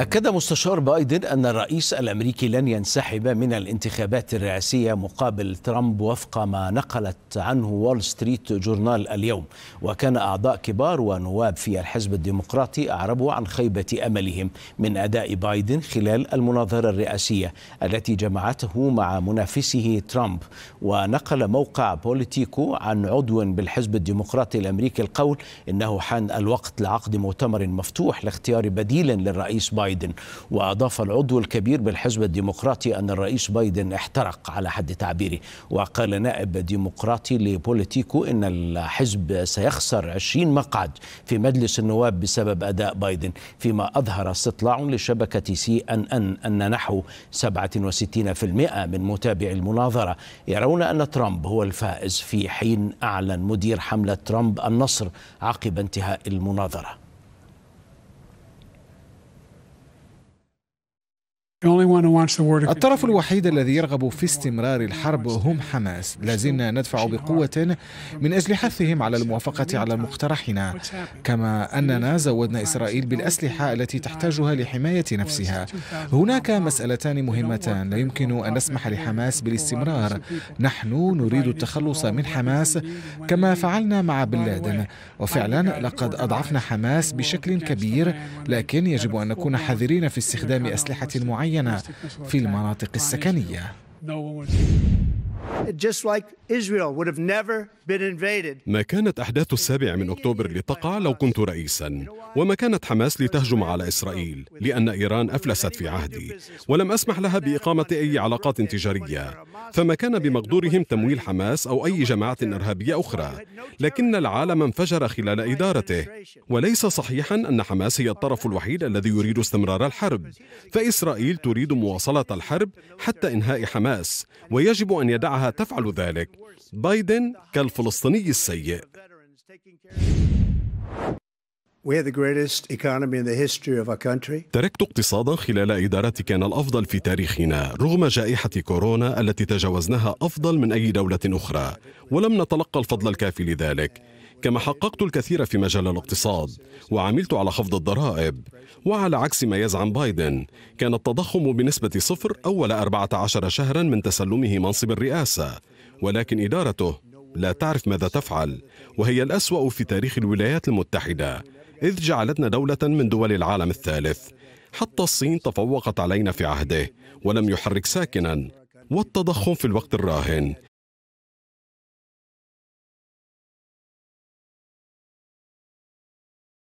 أكد مستشار بايدن أن الرئيس الأمريكي لن ينسحب من الانتخابات الرئاسية مقابل ترامب وفق ما نقلت عنه وول ستريت جورنال اليوم وكان أعضاء كبار ونواب في الحزب الديمقراطي أعربوا عن خيبة أملهم من أداء بايدن خلال المناظرة الرئاسية التي جمعته مع منافسه ترامب ونقل موقع بوليتيكو عن عضو بالحزب الديمقراطي الأمريكي القول إنه حان الوقت لعقد مؤتمر مفتوح لاختيار بديل للرئيس بايدن بايدن وأضاف العضو الكبير بالحزب الديمقراطي أن الرئيس بايدن احترق على حد تعبيره وقال نائب ديمقراطي لبوليتيكو أن الحزب سيخسر 20 مقعد في مجلس النواب بسبب أداء بايدن فيما أظهر استطلاع لشبكة سي أن أن أن نحو 67% من متابعي المناظرة يرون أن ترامب هو الفائز في حين أعلن مدير حملة ترامب النصر عقب انتهاء المناظرة الطرف الوحيد الذي يرغب في استمرار الحرب هم حماس لازمنا ندفع بقوة من أجل حثهم على الموافقة على مقترحنا كما أننا زودنا إسرائيل بالأسلحة التي تحتاجها لحماية نفسها هناك مسألتان مهمتان لا يمكن أن نسمح لحماس بالاستمرار نحن نريد التخلص من حماس كما فعلنا مع بن لادن وفعلا لقد أضعفنا حماس بشكل كبير لكن يجب أن نكون حذرين في استخدام أسلحة معينة معينة في المناطق السكنية ما كانت أحداث السابع من أكتوبر لتقع لو كنت رئيسا وما كانت حماس لتهجم على إسرائيل لأن إيران أفلست في عهدي ولم أسمح لها بإقامة أي علاقات تجارية فما كان بمقدورهم تمويل حماس أو أي جماعة إرهابية أخرى لكن العالم انفجر خلال إدارته وليس صحيحا أن حماس هي الطرف الوحيد الذي يريد استمرار الحرب فإسرائيل تريد مواصلة الحرب حتى إنهاء حماس ويجب أن يدعها تفعل ذلك بايدن كالفلسطيني السيء تركت اقتصادا خلال إدارتي كان الأفضل في تاريخنا رغم جائحة كورونا التي تجاوزناها أفضل من أي دولة أخرى ولم نتلقى الفضل الكافي لذلك كما حققت الكثير في مجال الاقتصاد وعملت على خفض الضرائب وعلى عكس ما يزعم بايدن كان التضخم بنسبة صفر أول 14 شهرا من تسلمه منصب الرئاسة ولكن إدارته لا تعرف ماذا تفعل وهي الأسوأ في تاريخ الولايات المتحدة إذ جعلتنا دولة من دول العالم الثالث حتى الصين تفوقت علينا في عهده ولم يحرك ساكنا والتضخم في الوقت الراهن